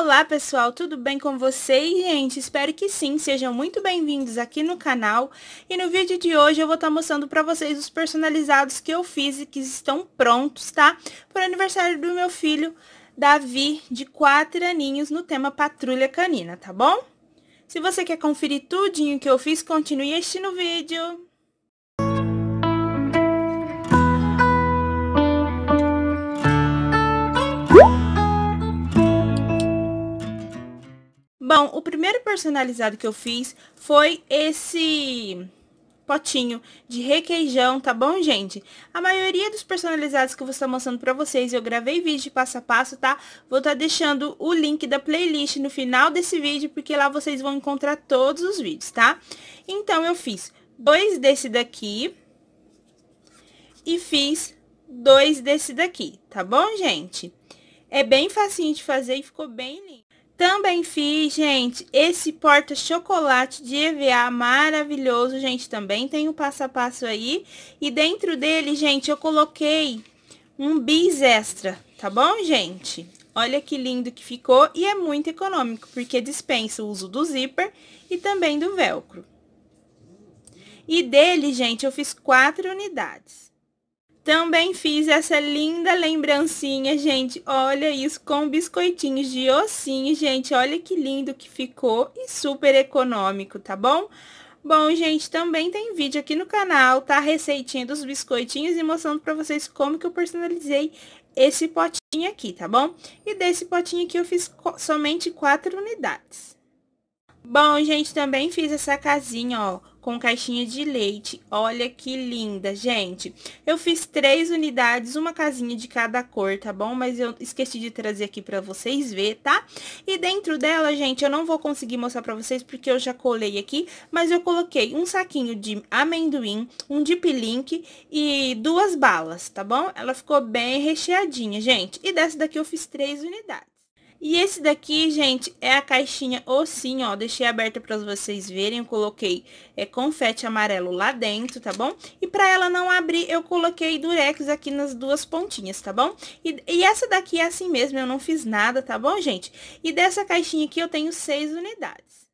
Olá pessoal, tudo bem com vocês? Gente, espero que sim, sejam muito bem-vindos aqui no canal E no vídeo de hoje eu vou estar tá mostrando para vocês os personalizados que eu fiz e que estão prontos, tá? Para o aniversário do meu filho Davi, de 4 aninhos, no tema Patrulha Canina, tá bom? Se você quer conferir tudinho que eu fiz, continue assistindo o vídeo! Bom, o primeiro personalizado que eu fiz foi esse potinho de requeijão, tá bom, gente? A maioria dos personalizados que eu vou estar mostrando pra vocês, eu gravei vídeo de passo a passo, tá? Vou estar tá deixando o link da playlist no final desse vídeo, porque lá vocês vão encontrar todos os vídeos, tá? Então, eu fiz dois desse daqui e fiz dois desse daqui, tá bom, gente? É bem facinho de fazer e ficou bem lindo. Também fiz, gente, esse porta-chocolate de EVA maravilhoso, gente, também tem o um passo a passo aí. E dentro dele, gente, eu coloquei um bis extra, tá bom, gente? Olha que lindo que ficou e é muito econômico, porque dispensa o uso do zíper e também do velcro. E dele, gente, eu fiz quatro unidades. Também fiz essa linda lembrancinha, gente. Olha isso, com biscoitinhos de ossinho, gente. Olha que lindo que ficou e super econômico, tá bom? Bom, gente, também tem vídeo aqui no canal, tá? Receitinha dos biscoitinhos e mostrando pra vocês como que eu personalizei esse potinho aqui, tá bom? E desse potinho aqui eu fiz somente quatro unidades. Bom, gente, também fiz essa casinha, ó, com caixinha de leite. Olha que linda, gente. Eu fiz três unidades, uma casinha de cada cor, tá bom? Mas eu esqueci de trazer aqui pra vocês ver, tá? E dentro dela, gente, eu não vou conseguir mostrar pra vocês porque eu já colei aqui, mas eu coloquei um saquinho de amendoim, um dip link e duas balas, tá bom? Ela ficou bem recheadinha, gente. E dessa daqui eu fiz três unidades. E esse daqui, gente, é a caixinha ossinho, ó. Deixei aberta para vocês verem. Eu coloquei é, confete amarelo lá dentro, tá bom? E para ela não abrir, eu coloquei durex aqui nas duas pontinhas, tá bom? E, e, essa daqui é assim mesmo, eu não fiz nada, tá bom, gente? E dessa caixinha aqui eu tenho seis unidades.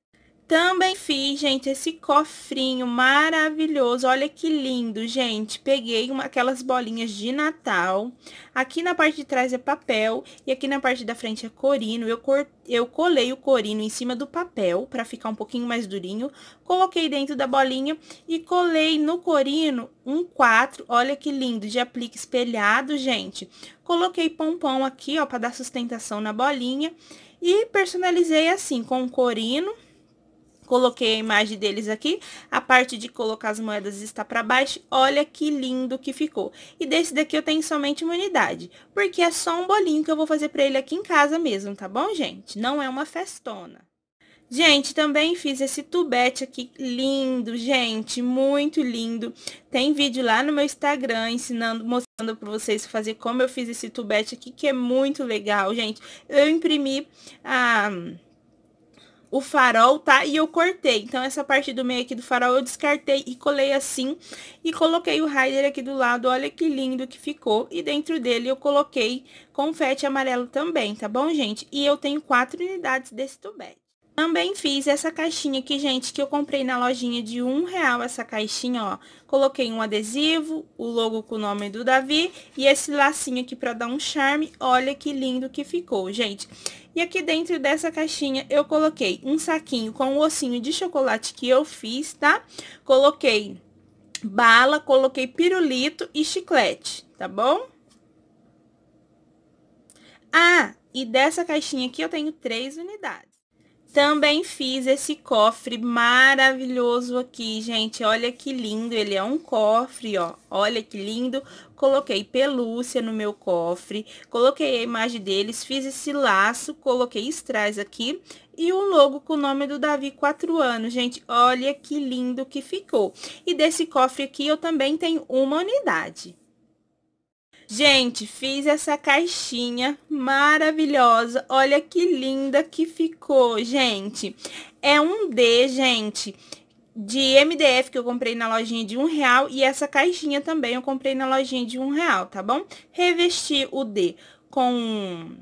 Também fiz, gente, esse cofrinho maravilhoso. Olha que lindo, gente. Peguei uma, aquelas bolinhas de Natal. Aqui na parte de trás é papel e aqui na parte da frente é corino. Eu, cor, eu colei o corino em cima do papel para ficar um pouquinho mais durinho. Coloquei dentro da bolinha e colei no corino um 4. Olha que lindo, de aplique espelhado, gente. Coloquei pompom aqui, ó, para dar sustentação na bolinha. E personalizei assim, com corino Coloquei a imagem deles aqui, a parte de colocar as moedas está para baixo, olha que lindo que ficou. E desse daqui eu tenho somente uma unidade, porque é só um bolinho que eu vou fazer para ele aqui em casa mesmo, tá bom, gente? Não é uma festona. Gente, também fiz esse tubete aqui, lindo, gente, muito lindo. Tem vídeo lá no meu Instagram ensinando, mostrando para vocês fazer como eu fiz esse tubete aqui, que é muito legal, gente. Eu imprimi a... Ah, o farol, tá? E eu cortei. Então, essa parte do meio aqui do farol eu descartei e colei assim. E coloquei o rider aqui do lado. Olha que lindo que ficou. E dentro dele eu coloquei confete amarelo também, tá bom, gente? E eu tenho quatro unidades desse tubete. Também fiz essa caixinha aqui, gente, que eu comprei na lojinha de um real essa caixinha, ó. Coloquei um adesivo, o logo com o nome do Davi e esse lacinho aqui pra dar um charme. Olha que lindo que ficou, gente. E aqui dentro dessa caixinha eu coloquei um saquinho com um ossinho de chocolate que eu fiz, tá? Coloquei bala, coloquei pirulito e chiclete, tá bom? Ah, e dessa caixinha aqui eu tenho três unidades. Também fiz esse cofre maravilhoso aqui, gente. Olha que lindo, ele é um cofre, ó. Olha que lindo. Coloquei pelúcia no meu cofre, coloquei a imagem deles, fiz esse laço, coloquei strass aqui e um logo com o nome do Davi, 4 anos. Gente, olha que lindo que ficou. E desse cofre aqui eu também tenho uma unidade. Gente, fiz essa caixinha maravilhosa. Olha que linda que ficou, gente. É um D, gente, de MDF que eu comprei na lojinha de um real. E essa caixinha também eu comprei na lojinha de um real, tá bom? Revesti o D com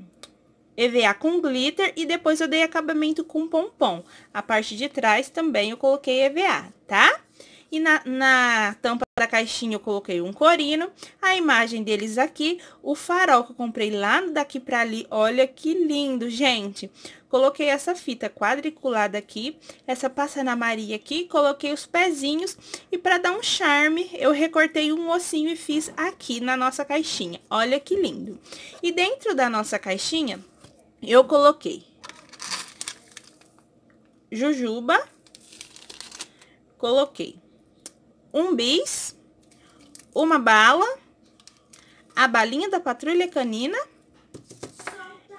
EVA com glitter e depois eu dei acabamento com pompom. A parte de trás também eu coloquei EVA, tá? E na, na tampa da caixinha eu coloquei um corino. A imagem deles aqui. O farol que eu comprei lá daqui pra ali. Olha que lindo, gente. Coloquei essa fita quadriculada aqui. Essa passana maria aqui. Coloquei os pezinhos. E pra dar um charme, eu recortei um ossinho e fiz aqui na nossa caixinha. Olha que lindo. E dentro da nossa caixinha, eu coloquei jujuba, coloquei um bis, uma bala, a balinha da patrulha canina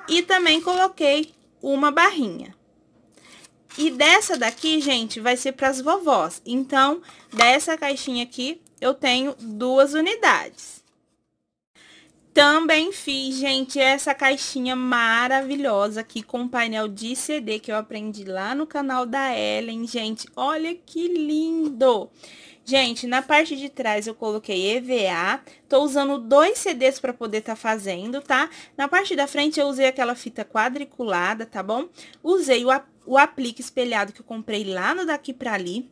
e também coloquei uma barrinha. E dessa daqui, gente, vai ser para as vovós. Então, dessa caixinha aqui, eu tenho duas unidades. Também fiz, gente, essa caixinha maravilhosa aqui com painel de CD que eu aprendi lá no canal da Ellen, gente. Olha que lindo! Lindo! Gente, na parte de trás eu coloquei EVA, tô usando dois CDs para poder tá fazendo, tá? Na parte da frente eu usei aquela fita quadriculada, tá bom? Usei o, o aplique espelhado que eu comprei lá no daqui para ali.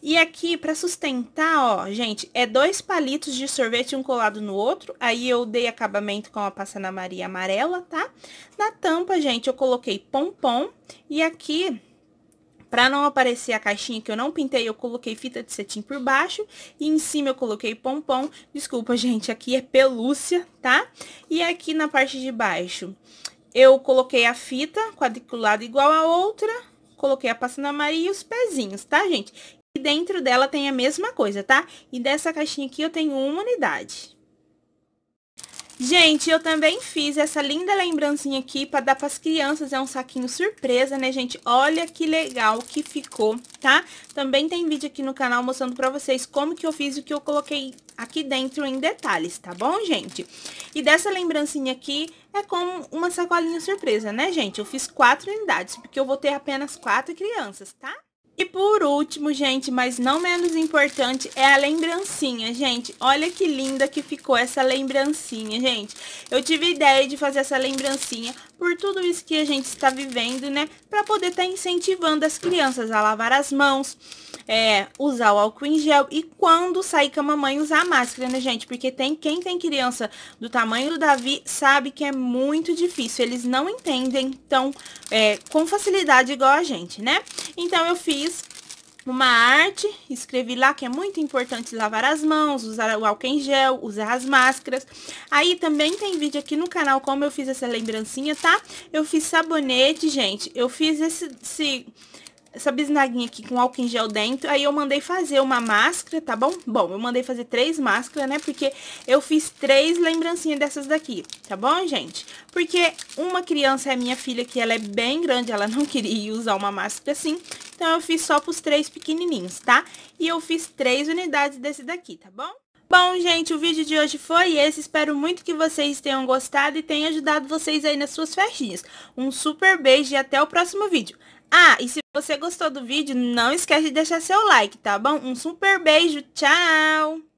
E aqui, para sustentar, ó, gente, é dois palitos de sorvete um colado no outro. Aí, eu dei acabamento com a passanamaria maria amarela, tá? Na tampa, gente, eu coloquei pompom. E aqui, para não aparecer a caixinha que eu não pintei, eu coloquei fita de cetim por baixo e em cima eu coloquei pompom. Desculpa, gente, aqui é pelúcia, tá? E aqui na parte de baixo eu coloquei a fita quadriculada igual a outra, coloquei a na Maria e os pezinhos, tá, gente? E dentro dela tem a mesma coisa, tá? E dessa caixinha aqui eu tenho uma unidade. Gente, eu também fiz essa linda lembrancinha aqui para dar para as crianças, é um saquinho surpresa, né, gente? Olha que legal que ficou, tá? Também tem vídeo aqui no canal mostrando para vocês como que eu fiz e o que eu coloquei aqui dentro em detalhes, tá bom, gente? E dessa lembrancinha aqui é como uma sacolinha surpresa, né, gente? Eu fiz quatro unidades, porque eu vou ter apenas quatro crianças, tá? E por último, gente, mas não menos importante, é a lembrancinha, gente. Olha que linda que ficou essa lembrancinha, gente. Eu tive a ideia de fazer essa lembrancinha por tudo isso que a gente está vivendo, né? Para poder estar tá incentivando as crianças a lavar as mãos, é, usar o álcool em gel e quando sair com a mamãe usar a máscara, né, gente? Porque tem quem tem criança do tamanho do Davi sabe que é muito difícil. Eles não entendem tão é, com facilidade igual a gente, né? Então, eu fiz uma arte, escrevi lá que é muito importante lavar as mãos, usar o álcool em gel, usar as máscaras. Aí também tem vídeo aqui no canal como eu fiz essa lembrancinha, tá? Eu fiz sabonete, gente, eu fiz esse, esse essa bisnaguinha aqui com álcool em gel dentro, aí eu mandei fazer uma máscara, tá bom? Bom, eu mandei fazer três máscaras, né? Porque eu fiz três lembrancinhas dessas daqui, tá bom, gente? Porque uma criança é minha filha, que ela é bem grande, ela não queria usar uma máscara assim, então eu fiz só pros três pequenininhos, tá? E eu fiz três unidades desse daqui, tá bom? Bom, gente, o vídeo de hoje foi esse. Espero muito que vocês tenham gostado e tenha ajudado vocês aí nas suas festinhas. Um super beijo e até o próximo vídeo. Ah, e se você gostou do vídeo, não esquece de deixar seu like, tá bom? Um super beijo, tchau!